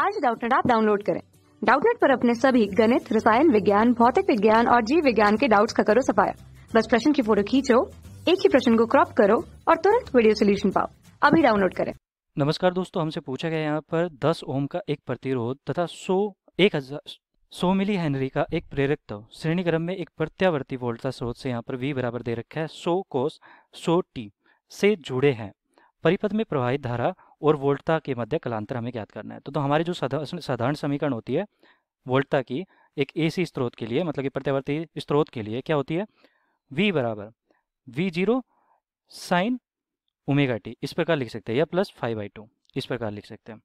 आज डाउटनेट आप डाउनलोड करें डाउटनेट पर अपने सभी गणित रसायन विज्ञान भौतिक विज्ञान और जीव विज्ञान के डाउट्स का करो सफाया बस प्रश्न की फोटो खींचो एक ही प्रश्न को क्रॉप करो और तुरंत वीडियो सोल्यूशन पाओ अभी डाउनलोड करें नमस्कार दोस्तों हमसे पूछा गया यहाँ पर 10 ओम का एक प्रतिरोध तथा 100 एक हजार मिली हेनरी का एक प्रेरक तो। श्रेणी क्रम में एक प्रत्यावर्ती वोल्टा स्रोत से यहाँ पर वी बराबर दे रखा है सो कोस सो टी से जुड़े हैं परिपथ में प्रवाहित धारा और वोल्टता के मध्य कलांतर हमें ज्ञात करना है तो, तो हमारी जो साधारण समीकरण होती है वोल्टता की एक एसी स्रोत के लिए मतलब कि प्रत्यावर्ती स्रोत के लिए क्या होती है वी बराबर V zero sine omega T इस प्रकार लिख सकते हैं या प्लस फाइव बाई टू इस प्रकार लिख सकते हैं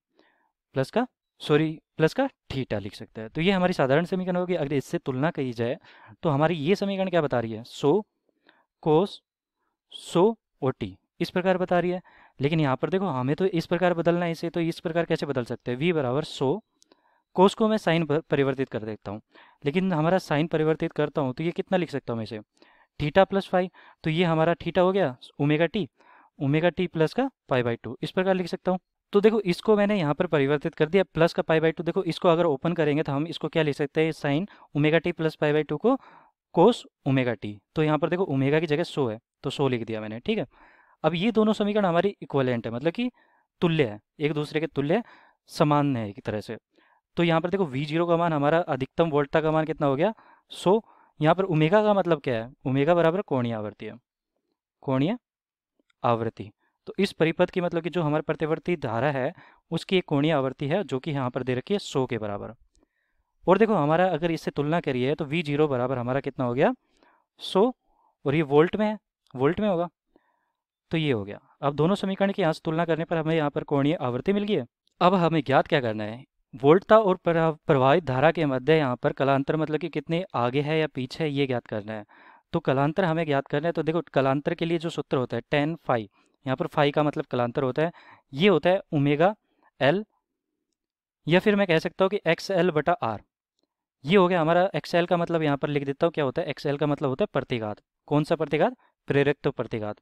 प्लस का सॉरी प्लस का थीटा लिख सकते हैं तो ये हमारी साधारण समीकरण होगी अगर इससे तुलना कही जाए तो हमारी ये समीकरण क्या बता रही है सो कोस सो और टी इस प्रकार बता रही है लेकिन यहाँ पर देखो हमें तो इस प्रकार बदलना है इसे तो इस प्रकार कैसे बदल सकते हैं वी बराबर सो कोस को मैं साइन परिवर्तित कर देता हूँ लेकिन हमारा साइन परिवर्तित करता हूँ तो ये कितना लिख सकता हूँ मैं इसे थीटा प्लस फाइव तो ये हमारा थीटा हो गया omega T omega T plus का पाई बाई टू इस प्रकार लिख सकता हूँ तो देखो इसको मैंने यहाँ पर परिवर्तित कर दिया प्लस का पाई बाई टू देखो इसको अगर ओपन करेंगे तो हम इसको क्या लिख सकते हैं sine omega T plus pi by two को कोस उमेगा टी तो यहाँ पर देखो उमेगा की जगह सो है तो सो लिख दिया मैंने ठीक है अब ये दोनों समीकरण हमारे इक्वलेंट है मतलब कि तुल्य है एक दूसरे के तुल्य समान है एक तरह से तो यहाँ पर देखो वी जीरो का मान हमारा अधिकतम वोल्टा का मान कितना हो गया सो यहाँ पर उमेगा का मतलब क्या है उमेगा बराबर कोणीय आवृत्ति है कोणीय आवृत्ति तो इस परिपथ की मतलब कि जो हमारे प्रतिवर्ती धारा है उसकी एक कोणीय आवृत्ति है जो कि यहाँ पर दे रखी है सो के बराबर और देखो हमारा अगर इससे तुलना करिए तो वी जीरो बराबर हमारा कितना हो गया सो और ये वोल्ट में है वोल्ट में होगा तो ये हो गया अब दोनों समीकरण के यहाँ से तुलना करने पर हमें यहाँ पर कोणीय आवृत्ति मिल गई है अब हमें ज्ञात क्या करना है वोल्टता और प्रवाहित धारा के मध्य यहाँ पर कलांतर मतलब कि कितने आगे है या पीछे है ये ज्ञात करना है तो कलांतर हमें ज्ञात करना है तो देखो कलांतर के लिए जो सूत्र होता है टेन फाइव यहाँ पर फाइव का मतलब कलांतर होता है ये होता है उमेगा एल या फिर मैं कह सकता हूँ कि एक्स एल बटा आर ये हो गया हमारा एक्स एल का मतलब यहाँ पर लिख देता हूँ क्या होता है एक्स एल का मतलब होता है प्रतिघात कौन सा प्रतिघात प्रेरक तो प्रतिघात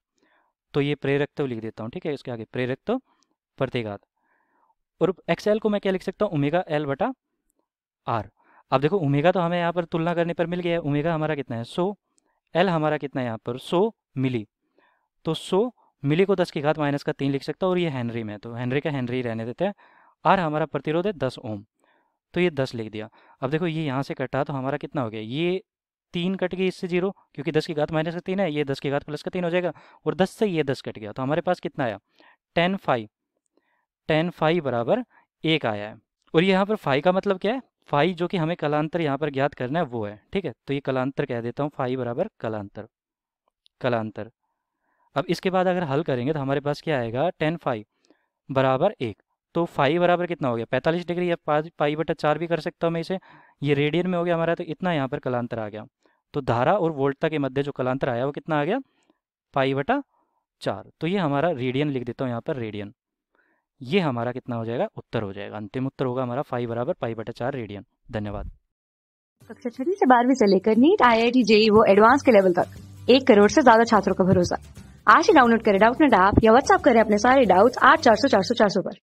तो ये प्रेरकत्व तो लिख देता हूँ ठीक है इसके आगे प्रेरकत्व तो प्रतिघात और एक्स एल को मैं क्या लिख सकता हूँ उमेगा एल बटा आर अब देखो उमेगा तो हमें यहाँ पर तुलना करने पर मिल गया है उमेगा हमारा कितना है सो एल हमारा कितना है यहाँ पर सो मिली तो सो मिली को दस की घात माइनस का तीन लिख सकता हूँ और ये हैंनरी में तो हैंनरी का हैंनरी रहने देते हैं आर हमारा प्रतिरोध है दस ओम तो ये दस लिख दिया अब देखो ये यहाँ से कटा तो हमारा कितना हो गया ये तीन कट गई इससे जीरो क्योंकि दस की घात माइनस का तीन है ये दस की घात प्लस का तीन हो जाएगा और दस से ये दस कट गया तो हमारे पास कितना आया टेन फाइव टेन फाइव बराबर एक आया है और यहाँ पर फाइव का मतलब क्या है फाइव जो कि हमें कलांतर यहाँ पर ज्ञात करना है वो है ठीक है तो ये कलांतर कह देता हूँ फाइव बराबर कलांतर कलांतर अब इसके बाद अगर हल करेंगे तो हमारे पास क्या आएगा टेन फाइव बराबर एक तो फाइव बराबर कितना हो गया पैंतालीस डिग्री या पाई बटा चार भी कर सकता हूँ मैं इसे ये रेडियन में हो गया हमारा तो इतना यहाँ पर कलांतर आ गया तो धारा और वोल्टता के मध्य जो कलांतर आया वो कितना आ गया पाई बटा चार तो ये हमारा रेडियन लिख देता हूँ यहाँ पर रेडियन ये हमारा कितना हो जाएगा उत्तर हो जाएगा अंतिम उत्तर होगा हमारा फाइव बराबर पाई बटा चार रेडियन धन्यवाद कक्षा छठी से बारहवीं से लेकर NEET I I T JEE वो एडवांस के लेवल तक एक करोड़ से ज्यादा छात्रों का भरोसा आज ही डाउनलोड करें डाउट नेट ऐप या व्हाट्सअप करें अपने सारे डाउट्स आठ चार सौ चार सौ चार सौ पर